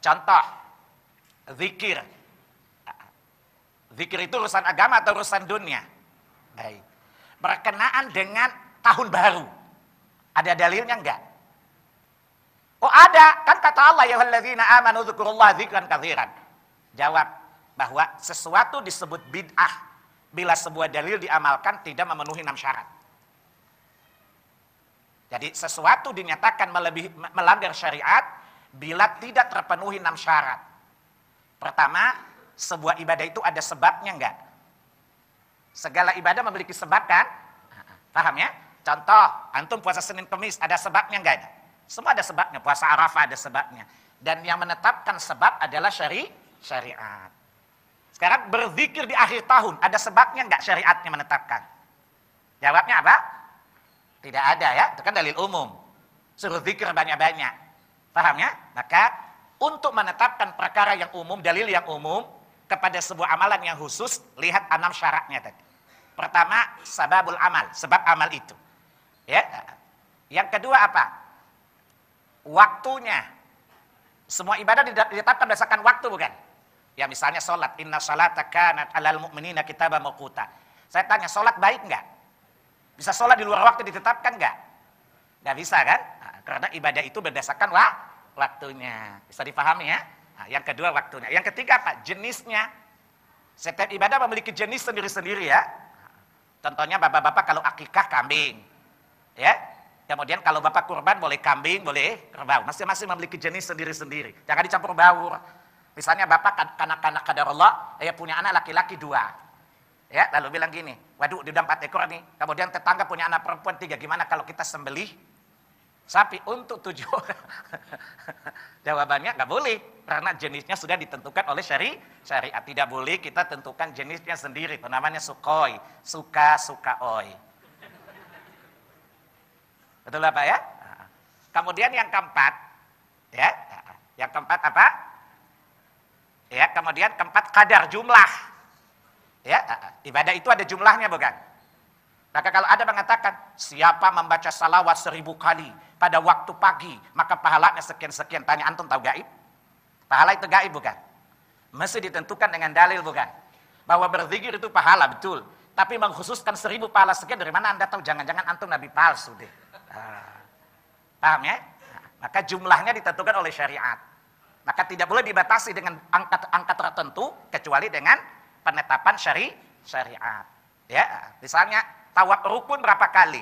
Contoh, zikir. Zikir itu urusan agama atau urusan dunia? Baik. Berkenaan dengan tahun baru. Ada dalilnya enggak? Oh ada, kan kata Allah ya walladzina amanu dzikrullaha dzikran kathiran. Jawab bahwa sesuatu disebut bid'ah bila sebuah dalil diamalkan tidak memenuhi enam syarat. Jadi sesuatu dinyatakan melebih, melanggar syariat bila tidak terpenuhi enam syarat. Pertama, sebuah ibadah itu ada sebabnya enggak? Segala ibadah memiliki sebab kan? Paham ya? Contoh, antum puasa Senin Kemis ada sebabnya enggak Semua ada sebabnya, puasa Arafah ada sebabnya. Dan yang menetapkan sebab adalah syari syariat. Sekarang berzikir di akhir tahun, ada sebabnya enggak syariatnya menetapkan? Jawabnya apa? Tidak ada ya, itu kan dalil umum. Suruh zikir banyak-banyak. Paham ya? Maka untuk menetapkan perkara yang umum, dalil yang umum kepada sebuah amalan yang khusus, lihat enam syaratnya tadi. Pertama, sababul amal, sebab amal itu. Ya. Yang kedua apa? Waktunya. Semua ibadah ditetapkan berdasarkan waktu bukan? Ya misalnya sholat, inna sholata kanat alal mu'minina kitabah mawquta. Saya tanya, sholat baik enggak? Bisa sholat di luar waktu ditetapkan enggak? Nggak bisa kan? Karena ibadah itu berdasarkan wa, waktunya. Bisa dipahami ya? Nah, yang kedua waktunya. Yang ketiga apa? Jenisnya. Setiap ibadah memiliki jenis sendiri-sendiri ya. Contohnya bapak-bapak kalau akikah kambing. Ya. Kemudian kalau bapak kurban boleh kambing, boleh kerbau. Masing-masing memiliki jenis sendiri-sendiri. Jangan dicampur baur. Misalnya bapak kanak-kanak kadar Allah, ya eh, punya anak laki-laki dua. Ya, lalu bilang gini, waduh di udah empat ekor nih. Kemudian tetangga punya anak perempuan tiga, gimana kalau kita sembelih sapi untuk tujuh orang? Jawabannya nggak boleh, karena jenisnya sudah ditentukan oleh syari syariat. Tidak boleh kita tentukan jenisnya sendiri. Namanya sukoi, suka sukaoi. Betul apa ya? Nah. Kemudian yang keempat, ya, yang keempat apa? Ya, kemudian keempat kadar jumlah. Ya, ibadah itu ada jumlahnya bukan? Maka kalau ada mengatakan siapa membaca salawat seribu kali, pada waktu pagi, maka pahalanya sekian-sekian. Tanya antum tahu gaib? Pahala itu gaib bukan? Mesti ditentukan dengan dalil bukan? Bahwa berzikir itu pahala, betul. Tapi mengkhususkan seribu pahala sekian, dari mana anda tahu? Jangan-jangan antum nabi palsu deh. Ah. Paham ya? maka jumlahnya ditentukan oleh syariat. Maka tidak boleh dibatasi dengan angka-angka tertentu, kecuali dengan penetapan syari syariat. Ya, misalnya tawak rukun berapa kali?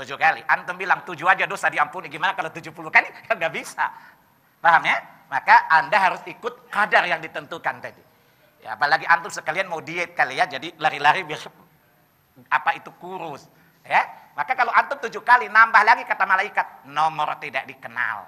Tujuh kali. Antum bilang tujuh aja dosa diampuni. Gimana kalau tujuh puluh kali? Kan nggak bisa. Paham ya? Maka Anda harus ikut kadar yang ditentukan tadi. Ya, apalagi antum sekalian mau diet kali ya, jadi lari-lari biar apa itu kurus. Ya, maka kalau antum tujuh kali nambah lagi kata malaikat nomor tidak dikenal.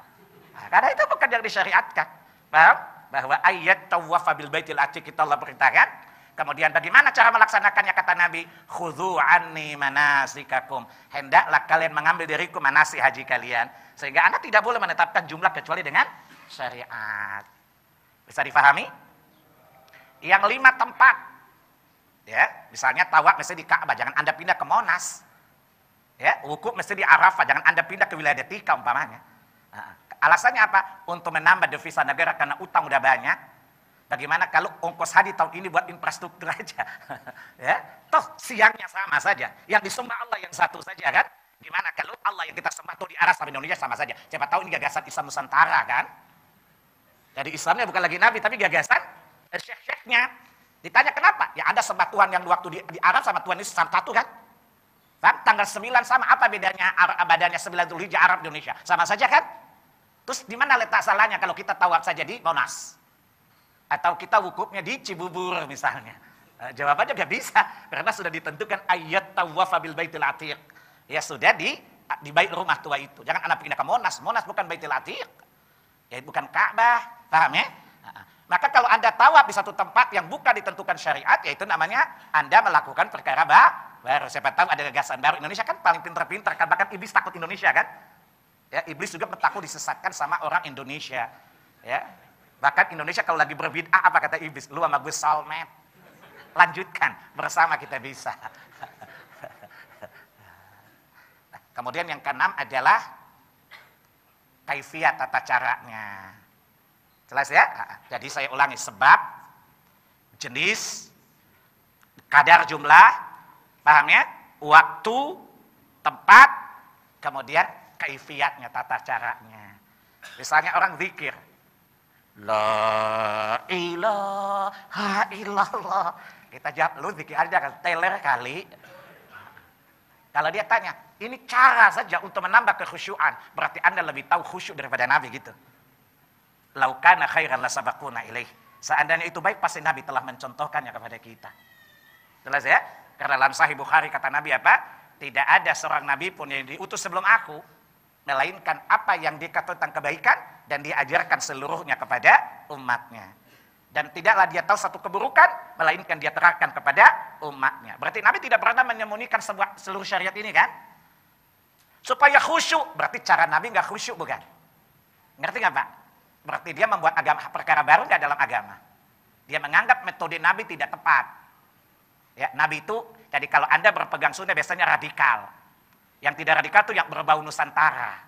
Nah, karena itu bukan yang disyariatkan. Paham? Bahwa ayat tawafabil baitil aci kita Allah perintahkan Kemudian bagaimana cara melaksanakannya kata Nabi? Khudhu anni manasikakum. Hendaklah kalian mengambil diriku manasi haji kalian. Sehingga Anda tidak boleh menetapkan jumlah kecuali dengan syariat. Bisa difahami? Yang lima tempat. Ya, misalnya tawak mesti di Ka'bah, jangan Anda pindah ke Monas. Ya, wukuf mesti di Arafah, jangan Anda pindah ke wilayah Detika umpamanya. Nah, alasannya apa? Untuk menambah devisa negara karena utang udah banyak Bagaimana kalau ongkos haji tahun ini buat infrastruktur aja? ya, toh siangnya sama saja. Yang disembah Allah yang satu saja kan? Gimana kalau Allah yang kita sembah tuh di arah sama Indonesia sama saja? Siapa tahu ini gagasan Islam Nusantara kan? Jadi Islamnya bukan lagi Nabi tapi gagasan eh, syekh-syekhnya. Ditanya kenapa? Ya ada sembah Tuhan yang waktu di, di Arab sama Tuhan ini satu kan? Kan? Tanggal 9 sama apa bedanya Arab, badannya 9 Zulhijjah Arab Indonesia? Sama saja kan? Terus di mana letak salahnya kalau kita tawaf saja di Monas? Atau kita wukufnya di Cibubur misalnya. Eh, jawabannya nggak bisa karena sudah ditentukan ayat tawaf bil baitil atiq. Ya sudah di di bait rumah tua itu. Jangan anak pindah ke Monas. Monas bukan baitil atiq. Ya bukan Ka'bah. Paham ya? Maka kalau Anda tawaf di satu tempat yang bukan ditentukan syariat, yaitu namanya Anda melakukan perkara bah, baru. Siapa tahu ada gagasan baru. Indonesia kan paling pintar-pintar kan bahkan iblis takut Indonesia kan? Ya, iblis juga takut disesatkan sama orang Indonesia. Ya, Bahkan Indonesia kalau lagi berbid'ah apa kata iblis? Lu sama gue salmet. Lanjutkan, bersama kita bisa. nah, kemudian yang keenam adalah kaifiat tata caranya. Jelas ya? Ah, ah. Jadi saya ulangi sebab, jenis, kadar jumlah, paham ya? Waktu, tempat, kemudian kaifiatnya, tata caranya. Misalnya orang zikir, La ilaha illallah. Kita jawab, lu zikir aja kan, teler kali. Kalau dia tanya, ini cara saja untuk menambah kekhusyuan. Berarti Anda lebih tahu khusyuk daripada Nabi gitu. Laukana khairan lasabakuna ilaih. Seandainya itu baik, pasti Nabi telah mencontohkannya kepada kita. Jelas ya? Karena dalam sahih Bukhari kata Nabi apa? Tidak ada seorang Nabi pun yang diutus sebelum aku. Melainkan apa yang dikatakan tentang kebaikan, dan diajarkan seluruhnya kepada umatnya. Dan tidaklah dia tahu satu keburukan, melainkan dia terangkan kepada umatnya. Berarti Nabi tidak pernah menyembunyikan sebuah, seluruh syariat ini kan? Supaya khusyuk, berarti cara Nabi nggak khusyuk bukan? Ngerti nggak Pak? Berarti dia membuat agama perkara baru nggak dalam agama. Dia menganggap metode Nabi tidak tepat. Ya, Nabi itu, jadi kalau Anda berpegang sunnah biasanya radikal. Yang tidak radikal itu yang berbau Nusantara.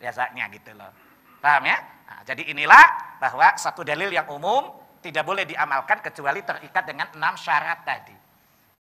Biasanya gitu loh. Paham ya? Nah, jadi inilah bahwa satu dalil yang umum tidak boleh diamalkan kecuali terikat dengan enam syarat tadi.